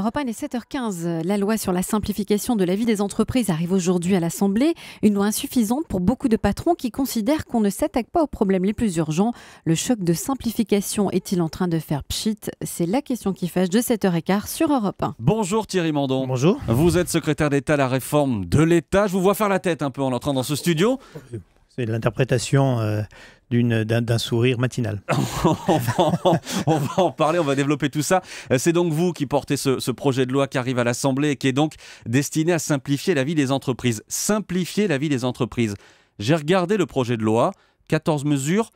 Europe 1 est 7h15. La loi sur la simplification de la vie des entreprises arrive aujourd'hui à l'Assemblée. Une loi insuffisante pour beaucoup de patrons qui considèrent qu'on ne s'attaque pas aux problèmes les plus urgents. Le choc de simplification est-il en train de faire pchit C'est la question qui fâche de 7h15 sur Europe 1. Bonjour Thierry Mandon. Bonjour. Vous êtes secrétaire d'État à la réforme de l'État. Je vous vois faire la tête un peu en entrant dans ce studio. C'est l'interprétation euh, d'un sourire matinal. on, va en, parler, on va développer tout ça. Euh, c'est donc vous qui portez ce, ce, projet de loi qui arrive à l'Assemblée et qui est donc destiné à simplifier la vie des entreprises. Simplifier la vie des entreprises. J'ai regardé le projet de loi, 14 mesures.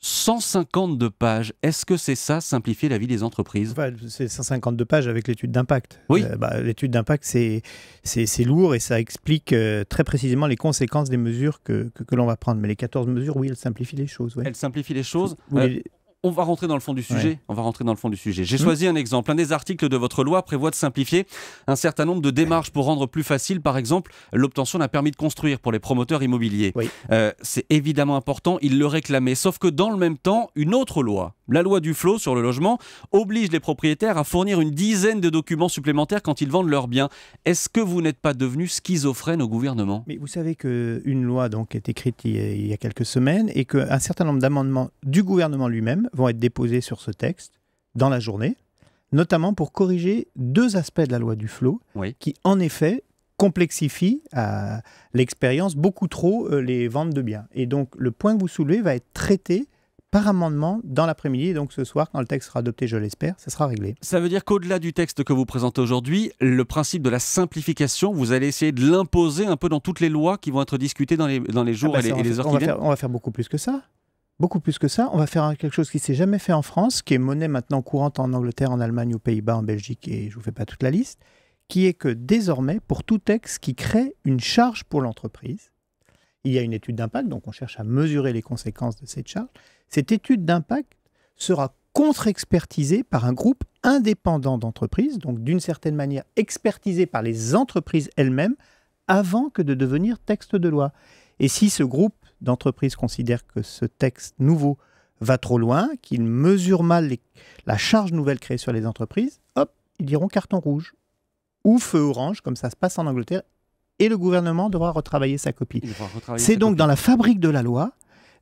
152 pages. Est-ce que c'est ça, simplifier la vie des entreprises enfin, bah, C'est 152 pages avec l'étude d'impact. Oui. Euh, bah, l'étude d'impact, c'est lourd et ça explique euh, très précisément les conséquences des mesures que, l'on va prendre. Mais les 14 mesures, oui, elles simplifient les choses. Elles simplifient les choses. Euh, on va rentrer dans le fond du sujet. On va rentrer dans le fond du sujet. J'ai hmm. choisi un exemple. Un des articles de votre loi prévoit de simplifier un certain nombre de démarches pour rendre plus facile, par exemple, l'obtention d'un permis de construire pour les promoteurs immobiliers. Euh, c'est évidemment important, ils le réclamaient. Sauf que dans le même temps, une autre loi, la loi du flot sur le logement, oblige les propriétaires à fournir une dizaine de documents supplémentaires quand ils vendent leurs biens. Est-ce que vous n'êtes pas devenu schizophrène au gouvernement Mais vous savez qu'une loi donc est écrite il y a quelques semaines et qu'un certain nombre d'amendements du gouvernement lui-même vont être déposés sur ce texte dans la journée, notamment pour corriger deux aspects de la loi du flot, qui en effet complexifient à euh, l'expérience beaucoup trop euh, les ventes de biens. Et donc le point que vous soulevez va être traité par amendement dans l'après-midi. Et Donc ce soir, quand le texte sera adopté, je l'espère, ça sera réglé. Ça veut dire qu'au-delà du texte que vous présentez aujourd'hui, le principe de la simplification, vous allez essayer de l'imposer un peu dans toutes les lois qui vont être discutées dans les, ah jours bah et, les, heures qui viennent On va faire beaucoup plus que ça beaucoup plus que ça. On va faire quelque chose qui s'est jamais fait en France, qui est monnaie maintenant courante en Angleterre, en Allemagne, aux Pays-Bas, en Belgique, et je vous fais pas toute la liste, qui est que désormais, pour tout texte qui crée une charge pour l'entreprise, il y a une étude d'impact, donc on cherche à mesurer les conséquences de cette charge. Cette étude d'impact sera contre-expertisée par un groupe indépendant d'entreprises, donc d'une certaine manière expertisée par les entreprises elles-mêmes, avant que de devenir texte de loi. Et si ce groupe d'entreprises considèrent que ce texte nouveau va trop loin, qu'il mesure mal la charge nouvelle créée sur les entreprises, hop, ils diront carton rouge ou feu orange, comme ça se passe en Angleterre, et le gouvernement devra retravailler sa copie. C'est donc dans la fabrique de la loi,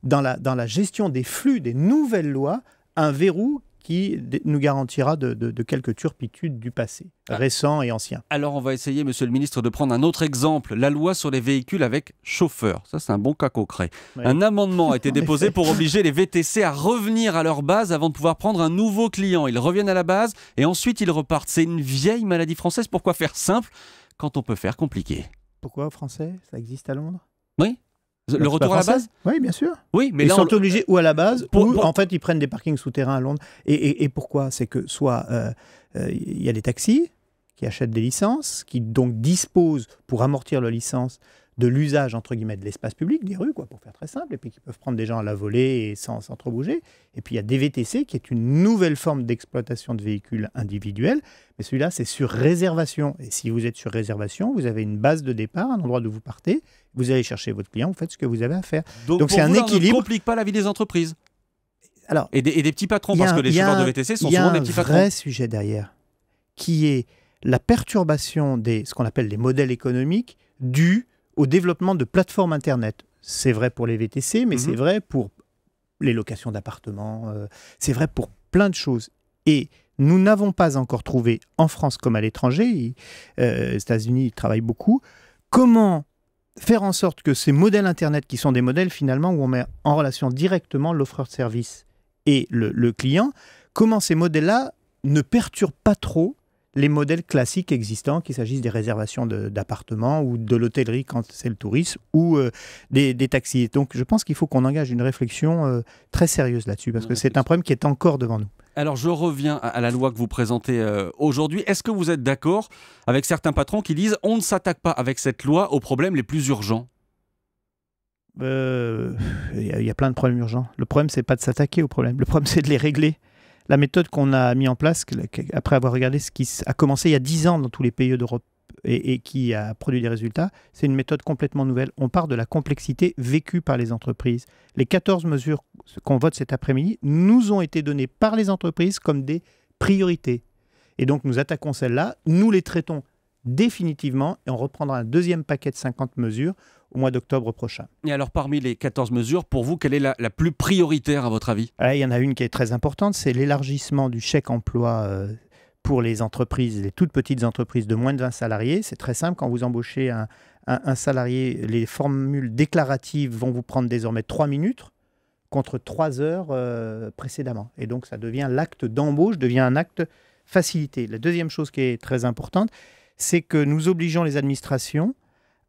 dans la, dans la gestion des flux des nouvelles lois, un verrou qui nous garantira de, quelques turpitudes du passé, ah. récent et ancien. Alors on va essayer, Monsieur le Ministre, de prendre un autre exemple, la loi sur les véhicules avec chauffeur. Ça, c'est un bon cas concret. Un amendement a été déposé pour obliger les VTC à revenir à leur base avant de pouvoir prendre un nouveau client. Ils reviennent à la base et ensuite ils repartent. C'est une vieille maladie française. Pourquoi faire simple quand on peut faire compliqué Pourquoi français Ça existe à Londres Oui. Le retour à la base Oui, bien sûr. Oui, mais ils sont obligés ou à la base, ou en fait ils prennent des parkings souterrains à Londres. Et, pourquoi C'est que soit euh, euh, il y a des taxis qui achètent des licences, qui donc disposent pour amortir leur licence de l'usage, entre guillemets, de l'espace public, des rues, quoi, pour faire très simple, et puis qui peuvent prendre des gens à la volée et sans, sans bouger. Et puis il y a VTC, qui est une nouvelle forme d'exploitation de véhicules individuels, mais celui-là, c'est sur réservation. Et si vous êtes sur réservation, vous avez une base de départ, un endroit d'où vous partez, vous allez chercher votre client, vous faites ce que vous avez à faire. Donc c'est un vous, équilibre. ne complique pas la vie des entreprises. Alors, et, des, petits patrons, parce que les chauffeurs de VTC sont souvent des petits patrons. Il y a un vrai sujet derrière, qui est la perturbation des ce qu'on appelle les modèles économiques du au développement de plateformes Internet. C'est vrai pour les VTC, mais c'est mhm. vrai pour les locations d'appartements, euh, c'est vrai pour plein de choses. Et nous n'avons pas encore trouvé, en France comme à l'étranger, les euh, États-Unis travaillent beaucoup, comment faire en sorte que ces modèles Internet, qui sont des modèles finalement où on met en relation directement l'offreur de service et le client, comment ces modèles-là ne perturbent pas trop les modèles classiques existants, qu'il s'agisse des réservations d'appartements ou de l'hôtellerie quand c'est le tourisme ou euh, des, taxis. Donc je pense qu'il faut qu'on engage une réflexion euh, très sérieuse là-dessus parce que c'est un problème qui est encore devant nous. Alors je reviens à la loi que vous présentez euh, aujourd'hui. Est-ce que vous êtes d'accord avec certains patrons qui disent on ne s'attaque pas avec cette loi aux problèmes les plus urgents il y, a plein de problèmes urgents. Le problème, c'est pas de s'attaquer aux problèmes. Le problème, c'est de les régler la méthode qu'on a mis en place, après avoir regardé ce qui a commencé il y a 10 ans dans tous les pays d'Europe et, et, qui a produit des résultats, c'est une méthode complètement nouvelle. On part de la complexité vécue par les entreprises. Les 14 mesures qu'on vote cet après-midi nous ont été données par les entreprises comme des priorités. Et donc nous attaquons celles-là, nous les traitons définitivement et on reprendra un deuxième paquet de 50 mesures au mois d'octobre prochain. Et alors parmi les 14 mesures, pour vous, quelle est la, plus prioritaire à votre avis Il y en a une qui est très importante, c'est l'élargissement du chèque emploi. Euh, pour les entreprises, les toutes petites entreprises de moins de 20 salariés, c'est très simple. Quand vous embauchez un, salarié, les formules déclaratives vont vous prendre désormais 3 minutes contre 3 heures euh, précédemment. Et donc ça devient l'acte d'embauche, devient un acte facilité. La deuxième chose qui est très importante, c'est que nous obligeons les administrations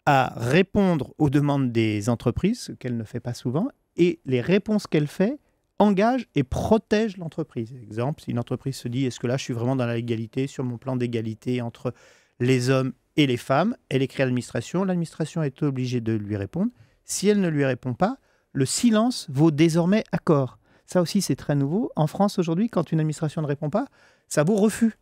à répondre aux demandes des entreprises, ce qu'elle ne fait pas souvent, et les réponses qu'elle fait engagent et protègent l'entreprise. Exemple, si une entreprise se dit est-ce que là je suis vraiment dans la légalité sur mon plan d'égalité entre les hommes et les femmes, elle écrit à l'administration, l'administration est obligée de lui répondre. Si elle ne lui répond pas, le silence vaut désormais accord. Ça aussi, c'est très nouveau. En France, aujourd'hui, quand une administration ne répond pas, ça vaut refus.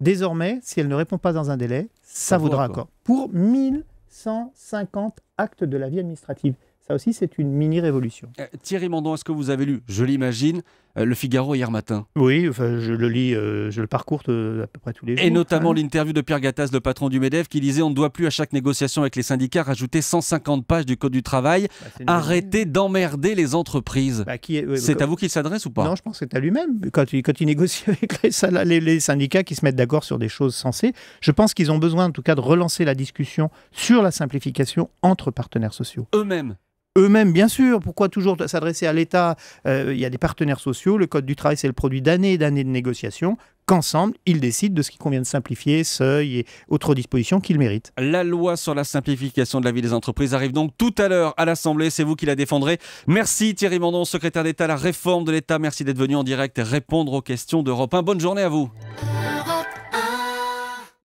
Désormais, si elle ne répond pas dans un délai, ça, vaudra accord. Pour 1150 actes de la vie administrative. Ça aussi, c'est une mini-révolution. Euh, Thierry Mandon, est-ce que vous avez lu, je l'imagine, euh, Le Figaro hier matin Oui, enfin, je le lis, euh, je le parcours à peu près tous les jours. Et notamment hein. l'interview de Pierre Gattaz, le patron du MEDEF, qui disait on ne doit plus à chaque négociation avec les syndicats rajouter 150 pages du Code du travail. Bah, Arrêtez d'emmerder les entreprises. Bah, c'est à vous qu'il s'adresse ou pas Non, je pense que c'est à lui-même. Quand, il, négocie avec les, les syndicats qui se mettent d'accord sur des choses sensées, je pense qu'ils ont besoin en tout cas de relancer la discussion sur la simplification entre partenaires sociaux. Eux-mêmes eux-mêmes, bien sûr. Pourquoi toujours s'adresser à l'État euh, Il y a des partenaires sociaux. Le Code du travail, c'est le produit d'années et d'années de négociations qu'ensemble, ils décident de ce qui convient de simplifier, seuil et autres dispositions qu'ils méritent. La loi sur la simplification de la vie des entreprises arrive donc tout à l'heure à l'Assemblée. C'est vous qui la défendrez. Merci Thierry Mandon, secrétaire d'État à la réforme de l'État. Merci d'être venu en direct et répondre aux questions d'Europe 1. Bonne journée à vous.